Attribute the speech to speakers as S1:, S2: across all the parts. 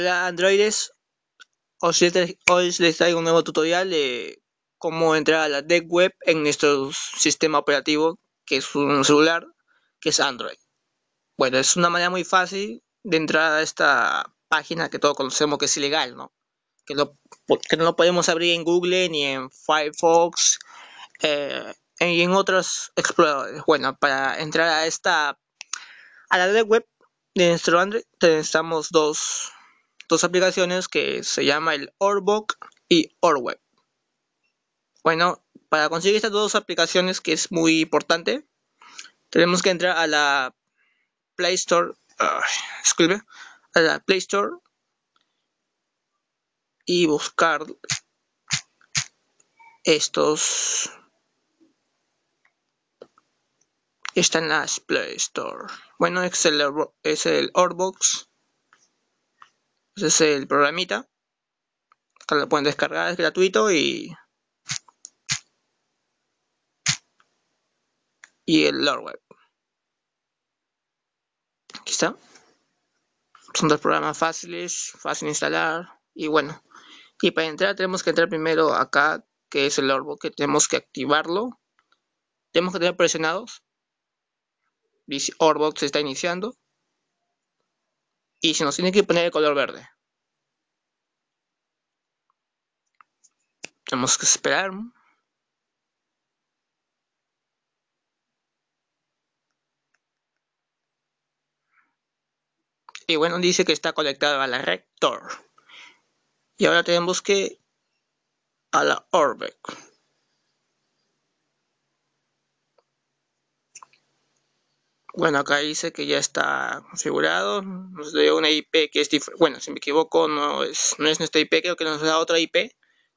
S1: Hola androides, hoy les traigo un nuevo tutorial de cómo entrar a la Web en nuestro sistema operativo que es un celular, que es Android. Bueno, es una manera muy fácil de entrar a esta página que todos conocemos que es ilegal, ¿no? Que, no lo podemos abrir en Google ni en Firefox y eh, en otros exploradores. Bueno, para entrar a esta, a la Web de nuestro Android necesitamos dos dos aplicaciones que se llama el orbox y Orweb. Bueno, para conseguir estas dos aplicaciones que es muy importante, tenemos que entrar a la Play Store, escribe a la Play Store y buscar estos Están en Play Store. Bueno, es el, es el Orbox es el programita. lo pueden descargar, es gratuito y. Y el Lord web. Aquí está. Son dos programas fáciles, fácil de instalar. Y bueno. Y para entrar tenemos que entrar primero acá, que es el Web, que tenemos que activarlo. Tenemos que tener presionados. Dice Orbox se está iniciando y se nos tiene que poner el color verde. Tenemos que esperar. Y bueno, dice que está conectado a la rector. Y ahora tenemos que a la orbe. Bueno, acá dice que ya está configurado. Nos dio una IP que es diferente. Bueno, si me equivoco, no es, no es nuestra IP, creo que nos da otra IP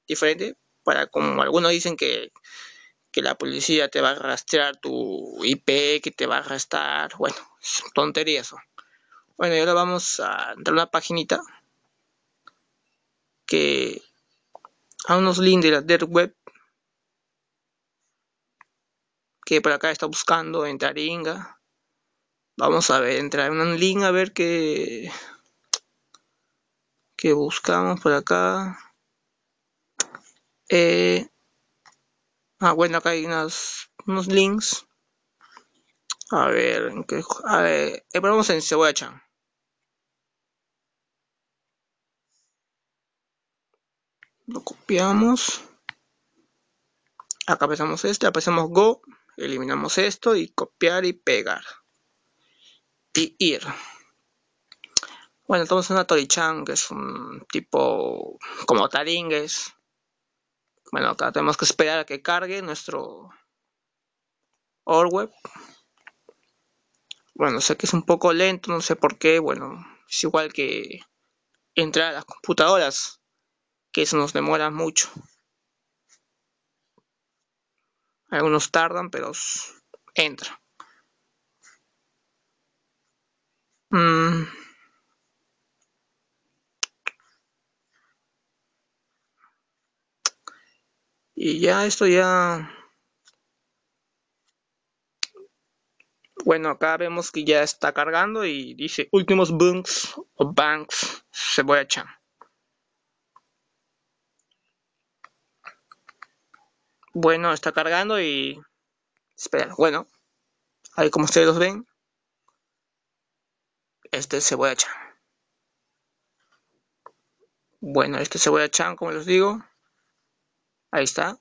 S1: diferente. Para como algunos dicen que, que la policía te va a rastrear tu IP, que te va a arrastrar, Bueno, es tontería eso. Bueno, y ahora vamos a entrar a una paginita que a unos links de la Web que por acá está buscando en Taringa Vamos a ver, entrar en un link a ver qué, qué buscamos por acá. Eh, ah, bueno, acá hay unos, links. A ver, ¿en qué, a ver, eh, en cebolla. Lo copiamos. Acá empezamos este, apretamos Go, eliminamos esto y copiar y pegar. Y ir. Bueno, tenemos una Torichan, que es un tipo como taringues. Bueno, acá tenemos que esperar a que cargue nuestro Orweb. Bueno, sé que es un poco lento, no sé por qué. Bueno, es igual que entrar a las computadoras, que eso nos demora mucho. Algunos tardan, pero entra. Mm. Y ya esto ya... Bueno, acá vemos que ya está cargando y dice últimos bunks o banks se voy a echar. Bueno, está cargando y... Espera, bueno, ahí como ustedes ven, este es cebolla chan. Bueno, este es cebolla chan, como les digo. Ahí está.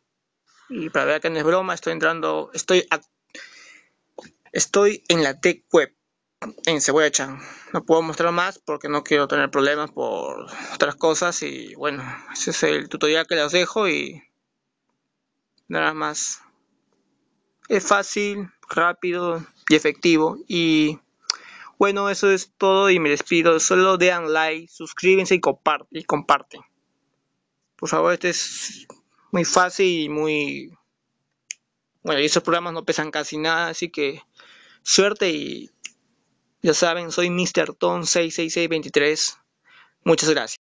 S1: Y para ver que no es broma, estoy entrando, estoy, estoy en la tech web, en cebolla chan. No puedo mostrar más porque no quiero tener problemas por otras cosas. Y bueno, ese es el tutorial que les dejo y nada más. Es fácil, rápido y efectivo. Y bueno, eso es todo y me despido. Solo den like, suscríbanse y comparten. Y Por favor, este es muy fácil y muy... Bueno, y esos programas no pesan casi nada, así que suerte y ya saben, soy Mr. Tom66623. Muchas gracias.